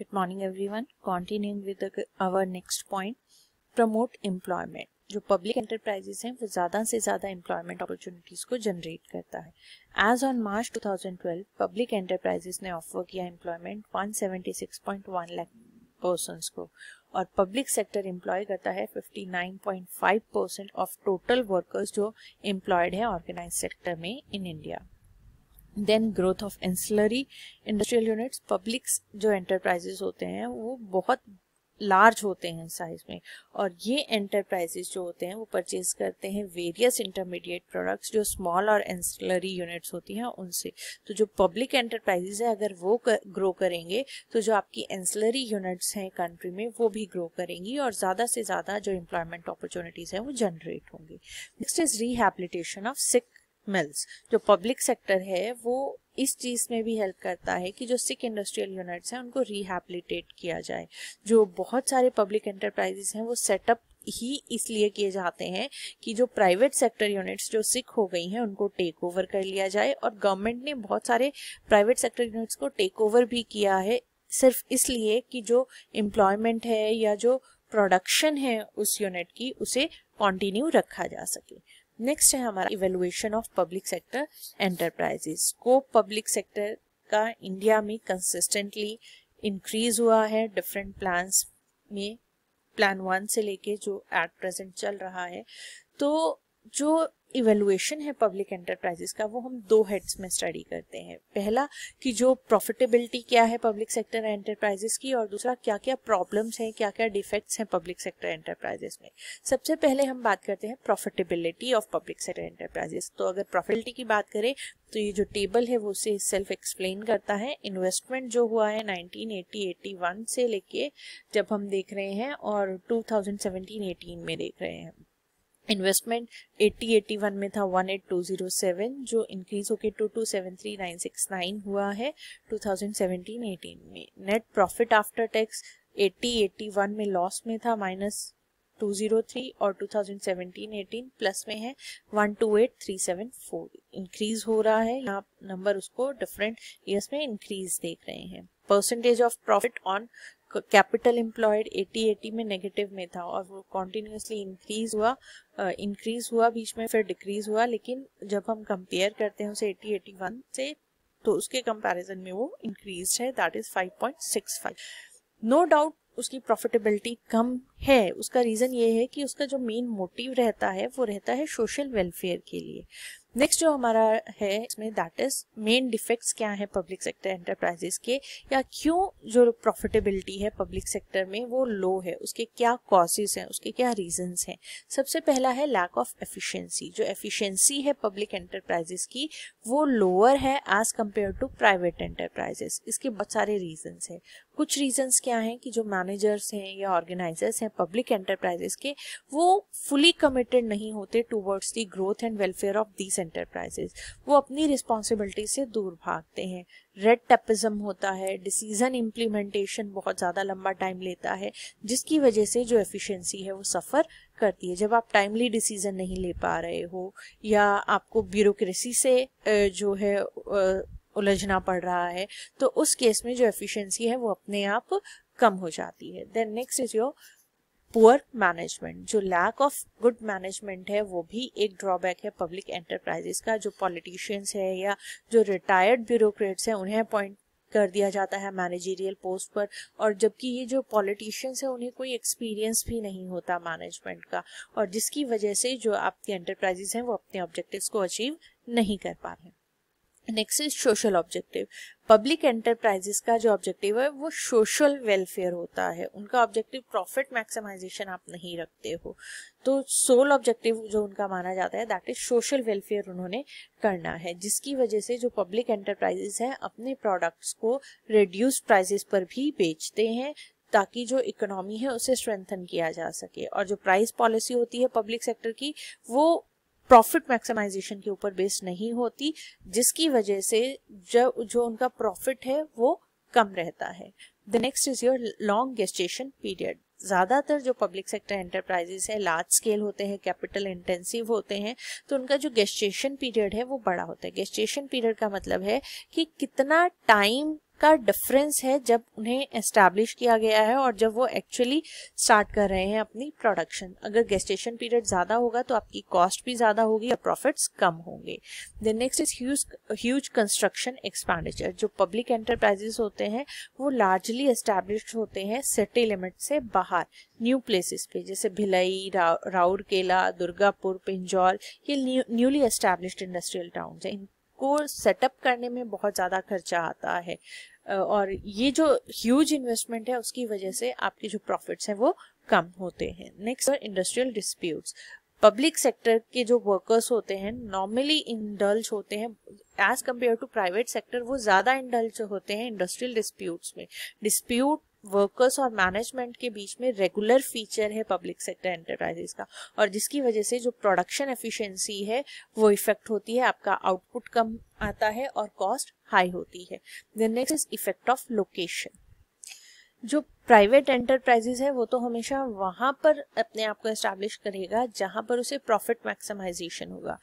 Good morning everyone. Continuing with the, our next point, promote employment. जो public enterprises हैं वो ज़्यादा से ज़्यादा एम्प्लॉयमेंट अपॉर्चुनिटीज़ को जनरेट करता है as on March 2012 public enterprises ने ऑफर किया एम्प्लॉयमेंट 176.1 लाख पर्सनस को और पब्लिक सेक्टर एम्प्लॉय करता है 59.5 परसेंट ऑफ टोटल वर्कर्स जो एम्प्लॉयड है ऑर्गेनाइज सेक्टर में in India then growth of ancillary industrial units public जो एंटरप्राइजेस होते हैं वो बहुत लार्ज होते हैं साइज में और ये एंटरप्राइजेस जो होते हैं वो परचेज करते हैं वेरियस इंटरमीडिएट प्रोडक्ट्स जो स्मॉल और एंसलरी यूनिट्स होती हैं उनसे तो जो पब्लिक एंटरप्राइजेस है अगर वो कर, ग्रो करेंगे तो जो आपकी एंसलरी यूनिट्स हैं कंट्री में वो भी ग्रो करेंगी और ज़्यादा से ज़्यादा जो एम्प्लॉयमेंट अपॉर्चुनिटीज़ हैं वो जनरेट होंगी next is rehabilitation of sick mills जो पब्लिक सेक्टर है वो इस चीज़ में भी हेल्प करता है कि जो सिक इंडस्ट्रियल यूनिट्स हैं उनको रिहेबिलिटेट किया जाए जो बहुत सारे पब्लिक एंटरप्राइजेस हैं वो सेटअप ही इसलिए किए जाते हैं कि जो प्राइवेट सेक्टर यूनिट्स जो सिक हो गई हैं उनको टेक ओवर कर लिया जाए और गवर्नमेंट ने बहुत सारे प्राइवेट सेक्टर यूनिट्स को टेक ओवर भी किया है सिर्फ इसलिए कि जो एम्प्लॉयमेंट है या जो प्रोडक्शन है उस यूनिट की उसे कंटिन्यू रखा जा सके नेक्स्ट है हमारा evaluation of public sector enterprises scope public sector का इंडिया में कंसिस्टेंटली इंक्रीज हुआ है डिफरेंट प्लान्स में प्लान वन से लेके जो एट प्रेजेंट चल रहा है तो जो इवेलुएशन है पब्लिक एंटरप्राइजेस का वो हम दो हेड्स में स्टडी करते हैं पहला कि जो प्रॉफिटेबिलिटी क्या है पब्लिक सेक्टर एंटरप्राइजेस की और दूसरा क्या क्या प्रॉब्लम्स हैं क्या क्या डिफेक्ट्स हैं पब्लिक सेक्टर एंटरप्राइजेस में सबसे पहले हम बात करते हैं profitability of public sector enterprises तो अगर प्रॉफिटेबिलिटी की बात करें तो ये जो टेबल है वो उसे सेल्फ एक्सप्लेन करता है इन्वेस्टमेंट जो हुआ है 1980-81 से लेके जब हम देख रहे हैं और 2017-18 में देख रहे हैं इन्वेस्टमेंट 8081 में था 18207 जो इंक्रीज होकर two two seven three nine six nine हुआ है 2017-18 में नेट प्रॉफिट आफ्टर टैक्स 8081 में लॉस में था माइनस 203 और 2017-18 प्लस में है 128374 इंक्रीज हो रहा है यहाँ नंबर उसको डिफरेंट ईयर्स में इंक्रीज देख रहे हैं percentage of profit on capital employed 80 80 में नेगेटिव में था और वो कॉन्टिन्यूसली इंक्रीज हुआ इंक्रीज uh, हुआ बीच में फिर डिक्रीज हुआ लेकिन जब हम कंपेयर करते हैं उसे 80 81 से तो उसके कंपैरिजन में वो इंक्रीज है दैट इज 5.65 नो डाउट उसकी प्रॉफिटेबिलिटी कम है उसका रीज़न ये है कि उसका जो मेन मोटिव रहता है वो रहता है सोशल वेलफेयर के लिए नेक्स्ट जो हमारा है इसमें दैट इज मेन डिफेक्ट्स क्या है पब्लिक सेक्टर एंटरप्राइजेस के या क्यों जो प्रॉफिटेबिलिटी है पब्लिक सेक्टर में वो लो है उसके क्या कॉजेज हैं उसके क्या रीजंस हैं सबसे पहला है लैक ऑफ एफिशिएंसी जो एफिशिएंसी है पब्लिक एंटरप्राइजेस की वो लोअर है as compare to private enterprises इसके बहुत सारे रीजन हैं कुछ रीजंस क्या हैं कि जो मैनेजर्स हैं या ऑर्गेनाइजर्स हैं पब्लिक एंटरप्राइजेस के वो फुली कमिटेड नहीं होते towards the growth and welfare of these enterprises वो अपनी रिस्पॉन्सिबिलिटी से दूर भागते हैं रेड टेपिज्म होता है डिसीजन इम्प्लीमेंटेशन बहुत ज़्यादा लंबा टाइम लेता है जिसकी वजह से जो एफिशिएंसी है वो सफ़र करती है जब आप टाइमली डिसीजन नहीं ले पा रहे हो या आपको ब्यूरोक्रेसी से जो है उलझना पड़ रहा है तो उस केस में जो एफिशिएंसी है वो अपने आप कम हो जाती है then next is your poor management जो लैक ऑफ गुड मैनेजमेंट है वो भी एक ड्रॉबैक है पब्लिक एंटरप्राइजेस का जो पॉलिटिशियंस है या जो रिटायर्ड ब्यूरोक्रेट्स हैं उन्हें अपॉइंट कर दिया जाता है मैनेजरियल पोस्ट पर और जबकि ये जो पॉलिटिशियंस हैं उन्हें कोई एक्सपीरियंस भी नहीं होता मैनेजमेंट का और जिसकी वजह से जो आपके एंटरप्राइजेस हैं वो अपने ऑब्जेक्टिव्स को अचीव नहीं कर पा रहे next is social objective public enterprises का जो ऑब्जेक्टिव है वो सोशल वेलफेयर होता है उनका ऑब्जेक्टिव प्रॉफिट मैक्सिमाइजेशन आप नहीं रखते हो तो सोल ऑब्जेक्टिव जो उनका माना जाता है दैट इज सोशल वेलफेयर उन्होंने करना है जिसकी वजह से जो पब्लिक एंटरप्राइजेस हैं अपने प्रोडक्ट्स को रिड्यूस प्राइजेस पर भी बेचते हैं ताकि जो इकोनॉमी है उसे स्ट्रेंथन किया जा सके और जो प्राइस पॉलिसी होती है पब्लिक सेक्टर की वो प्रॉफिट मैक्सिमाइजेशन के ऊपर बेस्ड नहीं होती जिसकी वजह से जो जो उनका प्रॉफिट है वो कम रहता है the next is your long gestation period ज़्यादातर जो पब्लिक सेक्टर एंटरप्राइजेस है लार्ज स्केल होते हैं कैपिटल इंटेंसिव होते हैं तो उनका जो गेस्टेशन पीरियड है वो बड़ा होता है गेस्टेशन पीरियड का मतलब है कि कितना टाइम का डिफरेंस है जब उन्हें एस्टेब्लिश किया गया है और जब वो एक्चुअली स्टार्ट कर रहे हैं अपनी प्रोडक्शन अगर गेस्टेशन पीरियड ज़्यादा होगा तो आपकी कॉस्ट भी ज़्यादा होगी और प्रॉफिट्स कम होंगे then next is huge huge construction expenditure जो पब्लिक एंटरप्राइजेस होते हैं वो लार्जली एस्टेब्लिश होते हैं सिटी लिमिट से बाहर न्यू प्लेसेस पे जैसे भिलई राउरकेला दुर्गापुर पिंजौर ये न्यूली एस्टेब्लिश इंडस्ट्रियल टाउन है को सेटअप करने में बहुत ज़्यादा खर्चा आता है और ये जो ह्यूज इन्वेस्टमेंट है उसकी वजह से आपके जो प्रॉफिट्स हैं वो कम होते हैं next industrial disputes public sector के जो वर्कर्स होते हैं नॉर्मली इंडल्ज होते हैं as compare to private sector वो ज़्यादा इंडल्ज होते हैं इंडस्ट्रियल डिस्प्यूट्स में डिस्प्यूट वर्कर्स और मैनेजमेंट के बीच में रेगुलर फीचर है पब्लिक सेक्टर एंटरप्राइजेस का और जिसकी वजह से जो प्रोडक्शन एफिशिएंसी है वो इफेक्ट होती है आपका आउटपुट कम आता है और कॉस्ट हाई होती है next is effect of location जो प्राइवेट एंटरप्राइजेस है वो तो हमेशा वहां पर अपने आप को इस्टेब्लिश करेगा जहां पर उसे प्रॉफिट मैक्सिमाइजेशन होगा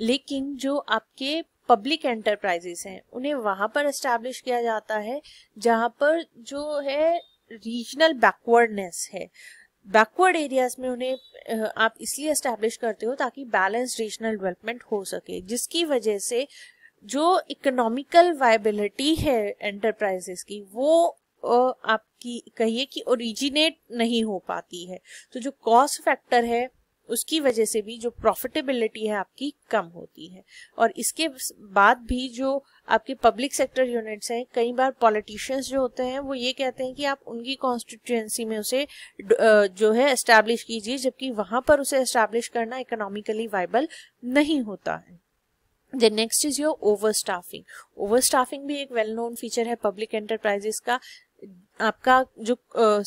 लेकिन जो आपके पब्लिक एंटरप्राइजेस हैं उन्हें वहां पर एस्टेब्लिश किया जाता है जहां पर जो है रीजनल बैकवर्डनेस है बैकवर्ड एरियाज में उन्हें आप इसलिए इस्टेब्लिश करते हो ताकि बैलेंस रीजनल डेवलपमेंट हो सके जिसकी वजह से जो इकोनॉमिकल वायबिलिटी है एंटरप्राइजेस की वो आपकी कहिए कि ओरिजिनेट नहीं हो पाती है तो जो कॉस्ट फैक्टर है उसकी वजह से भी जो प्रॉफिटेबिलिटी है आपकी कम होती है और इसके बाद भी जो आपके पब्लिक सेक्टर यूनिट्स हैं कई बार पॉलिटिशियंस जो होते हैं वो ये कहते हैं कि आप उनकी कॉन्स्टिट्यूएंसी में उसे जो है एस्टैब्लिश कीजिए जबकि वहां पर उसे एस्टैब्लिश करना इकोनॉमिकली वाइबल नहीं होता है the next is your over staffing over staffing भी एक वेल नोन फीचर है पब्लिक एंटरप्राइजेस का आपका जो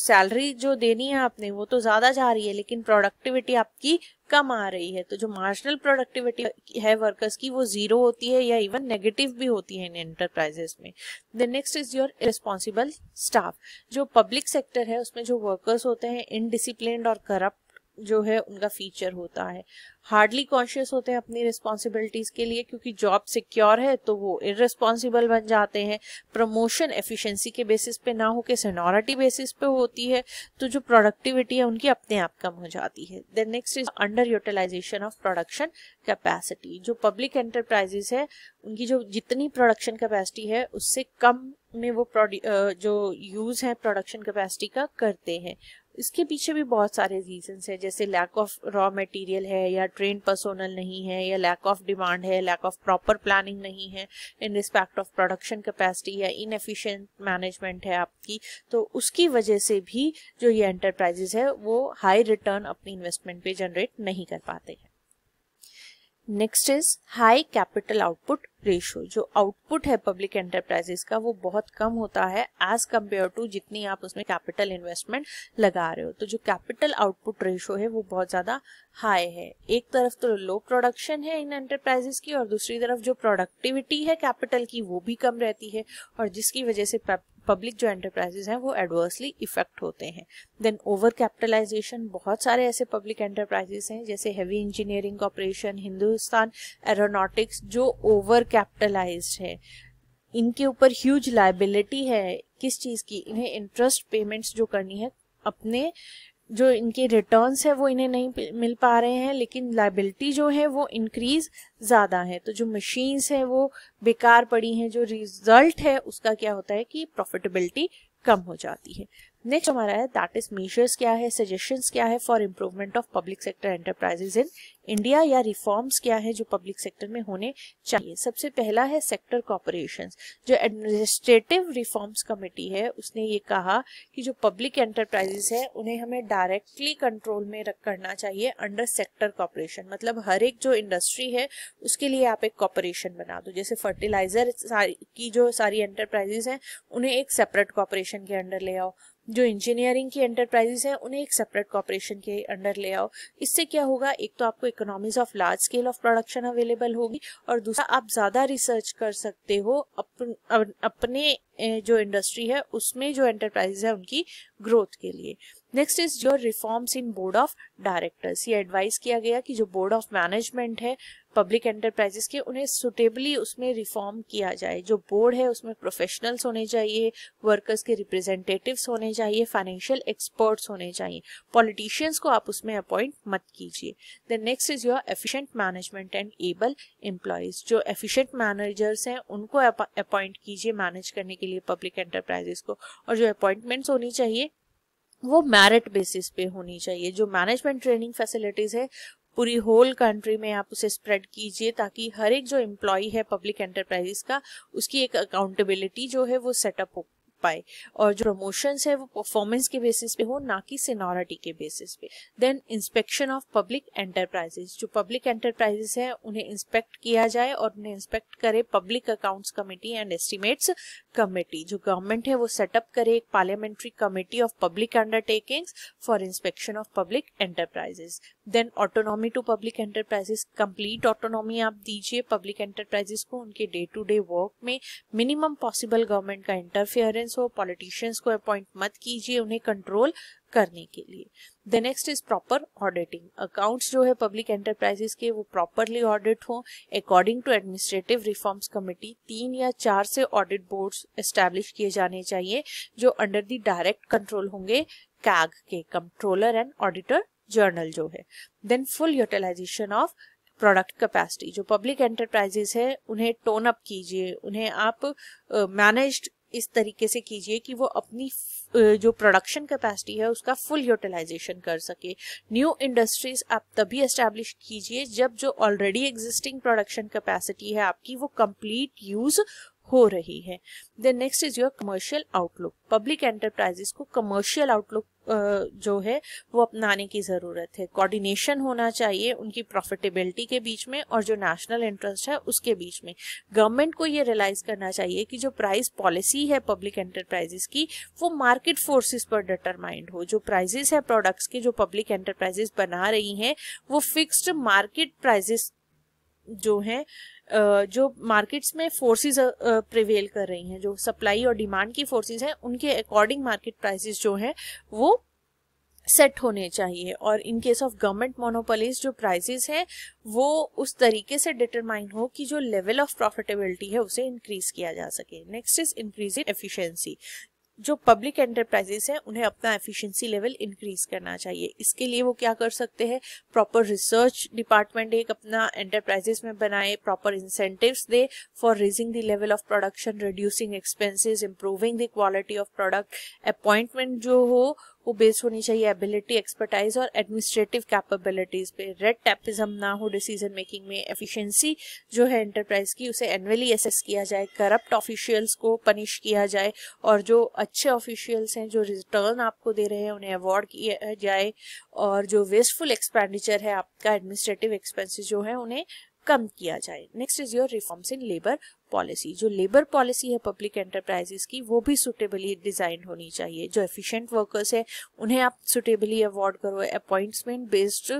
सैलरी जो देनी है आपने वो तो ज्यादा जा रही है लेकिन प्रोडक्टिविटी आपकी कम आ रही है तो जो मार्जिनल प्रोडक्टिविटी है वर्कर्स की वो जीरो होती है या इवन नेगेटिव भी होती है इन एंटरप्राइजेस में the next is your responsible staff जो पब्लिक सेक्टर है उसमें जो वर्कर्स होते हैं इनडिसिप्लिन और करप्ट जो है उनका फीचर होता है हार्डली कॉन्शियस होते हैं अपनी रिस्पॉन्सिबिलिटीज के लिए क्योंकि जॉब सिक्योर है तो वो इरेस्पॉन्सिबल बन जाते हैं प्रमोशन एफिशिएंसी के बेसिस पे ना होके सेनोरिटी बेसिस पे होती है तो जो प्रोडक्टिविटी है उनकी अपने आप कम हो जाती है then next is under utilisation of production capacity जो पब्लिक एंटरप्राइजेस है उनकी जो जितनी प्रोडक्शन कैपेसिटी है उससे कम में वो जो यूज है प्रोडक्शन कैपेसिटी का करते हैं इसके पीछे भी बहुत सारे रीजंस हैं जैसे लैक ऑफ रॉ मटेरियल है या ट्रेन पर्सोनल नहीं है या लैक ऑफ डिमांड है लैक ऑफ प्रॉपर प्लानिंग नहीं है in respect of production capacity या इनएफिशिएंट मैनेजमेंट है आपकी तो उसकी वजह से भी जो ये एंटरप्राइजेस है वो हाई रिटर्न अपनी इन्वेस्टमेंट पे जनरेट नहीं कर पाते हैं next is high capital output ratio जो आउटपुट है पब्लिक एंटरप्राइजेस का वो बहुत कम होता है एज कम्पेयर टू जितनी आप उसमें कैपिटल इन्वेस्टमेंट लगा रहे हो तो जो कैपिटल आउटपुट रेशियो है वो बहुत ज़्यादा हाई है एक तरफ तो लो प्रोडक्शन है इन एंटरप्राइजेस की और दूसरी तरफ जो प्रोडक्टिविटी है कैपिटल की वो भी कम रहती है और जिसकी वजह से पब्लिक जो एंटरप्राइजेज हैं वो एडवर्सली इफेक्ट होते हैं देन ओवर कैपिटलाइजेशन बहुत सारे ऐसे पब्लिक एंटरप्राइजेस हैं जैसे heavy engineering operation Hindustan Aeronautics जो ओवर कैपिटलाइज है इनके ऊपर ह्यूज लाइबिलिटी है किस चीज़ की इन्हें इंटरेस्ट पेमेंट्स जो करनी है अपने जो इनके रिटर्न्स है वो इन्हें नहीं मिल पा रहे हैं लेकिन लाइबिलिटी जो है वो इंक्रीज ज़्यादा है तो जो मशीन्स है वो बेकार पड़ी हैं जो रिजल्ट है उसका क्या होता है कि प्रॉफिटेबिलिटी कम हो जाती है नेक्स्ट हमारा है दैट इज मेजर्स क्या है सजेशंस क्या है for improvement of public sector enterprises in India या रिफॉर्म्स क्या है जो पब्लिक सेक्टर में होने चाहिए सबसे पहला है सेक्टर कॉपोरेशन जो एडमिनिस्ट्रेटिव रिफॉर्म्स कमेटी है उसने ये कहा कि जो पब्लिक एंटरप्राइजेस है उन्हें हमें डायरेक्टली कंट्रोल में रख करना चाहिए अंडर सेक्टर कॉपोरेशन मतलब हर एक जो इंडस्ट्री है उसके लिए आप एक कॉपोरेशन बना दो जैसे फर्टिलाइजर की जो सारी एंटरप्राइजेस हैं उन्हें एक सेपरेट कॉपोरेशन कॉरपोरेशन के अंडर ले आओ जो इंजीनियरिंग की एंटरप्राइजेस हैं उन्हें एक सेपरेट कॉरपोरेशन के अंडर ले आओ इससे क्या होगा एक तो आपको economies of large scale of production available होगी और दूसरा आप ज़्यादा रिसर्च कर सकते हो अपन, अपने जो इंडस्ट्री है उसमें जो एंटरप्राइजेज है उनकी ग्रोथ के लिए next is your reforms in board of directors ये एडवाइस किया गया कि जो बोर्ड ऑफ मैनेजमेंट है पब्लिक एंटरप्राइजेस के उन्हें सुटेबली उसमें रिफॉर्म किया जाए जो बोर्ड है उसमें प्रोफेशनल्स होने चाहिए वर्कर्स के रिप्रेजेंटेटिव्स होने चाहिए फाइनेंशियल एक्सपर्ट्स होने चाहिए पॉलिटिशियंस को आप उसमें अपॉइंट मत कीजिए then next is your efficient management and able employees जो एफिशिएंट मैनेजर्स हैं उनको अपॉइंट कीजिए मैनेज करने के लिए लिए पब्लिक एंटरप्राइजेस को और जो अपॉइंटमेंट्स होनी चाहिए वो मेरिट बेसिस पे होनी चाहिए जो मैनेजमेंट ट्रेनिंग फैसिलिटीज़ है पूरी होल कंट्री में आप उसे स्प्रेड कीजिए ताकि हर एक जो एम्प्लॉय है पब्लिक एंटरप्राइजेस का उसकी एक अकाउंटेबिलिटी जो है वो सेटअप हो पाए और जो प्रमोशन है वो परफॉर्मेंस के बेसिस पे हो ना कि सीनॉरिटी के बेसिस पे then inspection of public enterprises जो पब्लिक एंटरप्राइजेस है उन्हें इंस्पेक्ट किया जाए और उन्हें इंस्पेक्ट करे public accounts committee and estimates committee जो गवर्नमेंट है वो सेटअप करे एक parliamentary committee of public undertakings for inspection of public enterprises then autonomy to public enterprises complete autonomy आप दीजिए पब्लिक एंटरप्राइजेस को उनके डे टू डे वर्क में मिनिमम पॉसिबल गवर्नमेंट का इंटरफेयरेंस इंटेलिजेंस हो पॉलिटिशियंस को अपॉइंट मत कीजिए उन्हें कंट्रोल करने के लिए the next is proper auditing accounts जो है पब्लिक एंटरप्राइजेस के वो प्रॉपरली ऑडिट हो according to administrative reforms committee तीन या चार से ऑडिट बोर्ड्स एस्टेब्लिश किए जाने चाहिए जो अंडर द डायरेक्ट कंट्रोल होंगे कैग के कंट्रोलर एंड ऑडिटर जर्नल जो है then full utilisation of product capacity जो पब्लिक एंटरप्राइजेस है उन्हें टोन अप कीजिए उन्हें आप मैनेज्ड uh, इस तरीके से कीजिए कि वो अपनी जो प्रोडक्शन कैपेसिटी है उसका फुल यूटिलाइजेशन कर सके न्यू इंडस्ट्रीज आप तभी एस्टेब्लिश कीजिए जब जो ऑलरेडी एग्जिस्टिंग प्रोडक्शन कैपेसिटी है आपकी वो कंप्लीट यूज हो रही है then next is your commercial outlook public enterprises को कमर्शियल आउटलुक जो है वो अपनाने की ज़रूरत है कोऑर्डिनेशन होना चाहिए उनकी प्रॉफिटेबिलिटी के बीच में और जो नेशनल इंटरेस्ट है उसके बीच में गवर्नमेंट को ये रियलाइज़ करना चाहिए कि जो प्राइस पॉलिसी है पब्लिक एंटरप्राइजेस की वो मार्केट फोर्सेस पर डिटरमाइंड हो जो प्राइजेस है प्रोडक्ट्स के जो पब्लिक एंटरप्राइजेस बना रही हैं वो फिक्स्ड मार्केट प्राइजेस जो है जो मार्केट्स में फोर्सेस प्रिवेल कर रही हैं जो सप्लाई और डिमांड की फोर्सेस हैं उनके अकॉर्डिंग मार्केट प्राइसेस जो हैं वो सेट होने चाहिए और in case of government monopolies जो प्राइसेस हैं वो उस तरीके से डिटरमाइन हो कि जो लेवल ऑफ प्रॉफिटेबिलिटी है उसे इंक्रीज किया जा सके next is increase in efficiency जो पब्लिक एंटरप्राइजेस हैं उन्हें अपना एफिशिएंसी लेवल इंक्रीज करना चाहिए इसके लिए वो क्या कर सकते हैं प्रॉपर रिसर्च डिपार्टमेंट एक अपना एंटरप्राइजेस में बनाए प्रॉपर इंसेंटिव्स दे for raising the level of production reducing expenses improving the quality of product appointment जो हो वो बेस्ड होनी चाहिए एबिलिटी एक्सपर्टाइज और एडमिनिस्ट्रेटिव कैपेबिलिटीज पे रेड टैपिज्म ना हो डिसीजन मेकिंग में एफिशिएंसी जो है एंटरप्राइज की उसे एनुअली असेस किया जाए करप्ट ऑफिशियल्स को पनिश किया जाए और जो अच्छे ऑफिशियल्स हैं जो रिटर्न आपको दे रहे हैं उन्हें अवॉर्ड किया जाए और जो वेस्टफुल एक्सपेंडिचर है आपका एडमिनिस्ट्रेटिव एक्सपेंसिस जो है उन्हें कम किया जाए next is your reforms in labour policy जो लेबर पॉलिसी है पब्लिक एंटरप्राइजेस की वो भी सुटेबली डिजाइन होनी चाहिए जो एफिशिएंट वर्कर्स है उन्हें आप सुटेबली अवॉर्ड करो अपॉइंटमेंट बेस्ड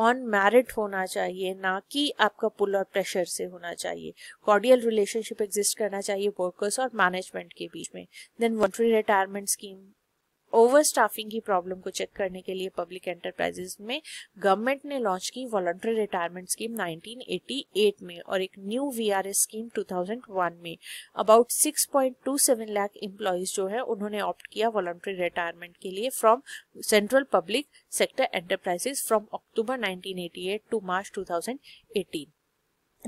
ऑन मैरिट होना चाहिए ना कि आपका पुल और प्रेशर से होना चाहिए कॉर्डियल रिलेशनशिप एग्जिस्ट करना चाहिए वर्कर्स और मैनेजमेंट के बीच में then voluntary retirement scheme over staffing की प्रॉब्लम को चेक करने के लिए पब्लिक एंटरप्राइजेस में गवर्नमेंट ने लॉन्च की वॉलंटरी रिटायरमेंट स्कीम 1988 में और एक न्यू वीआरएस स्कीम 2001 में अबाउट 6.27 लाख एम्प्लॉयज जो है उन्होंने ऑप्ट किया वॉलंटरी रिटायरमेंट के लिए from central public sector enterprises from October nineteen to March two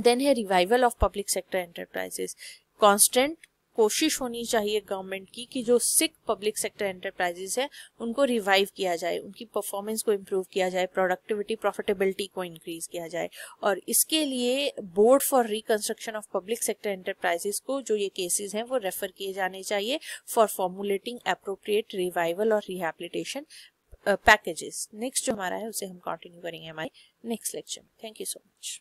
then है revival of public sector enterprises constant कोशिश होनी चाहिए गवर्नमेंट की कि जो सिख पब्लिक सेक्टर एंटरप्राइजेस है उनको रिवाइव किया जाए उनकी परफॉर्मेंस को इम्प्रूव किया जाए प्रोडक्टिविटी प्रॉफिटेबिलिटी को इंक्रीज किया जाए और इसके लिए board for reconstruction of public sector enterprises को जो ये केसेज हैं वो रेफर किए जाने चाहिए फॉर फॉर्मुलेटिंग अप्रोप्रिएट रिवाइवल और रिहेबिलिटेशन पैकेजेस नेक्स्ट जो हमारा है उसे हम कंटिन्यू करेंगे हमारे नेक्स्ट लेक्चर में थैंक यू सो मच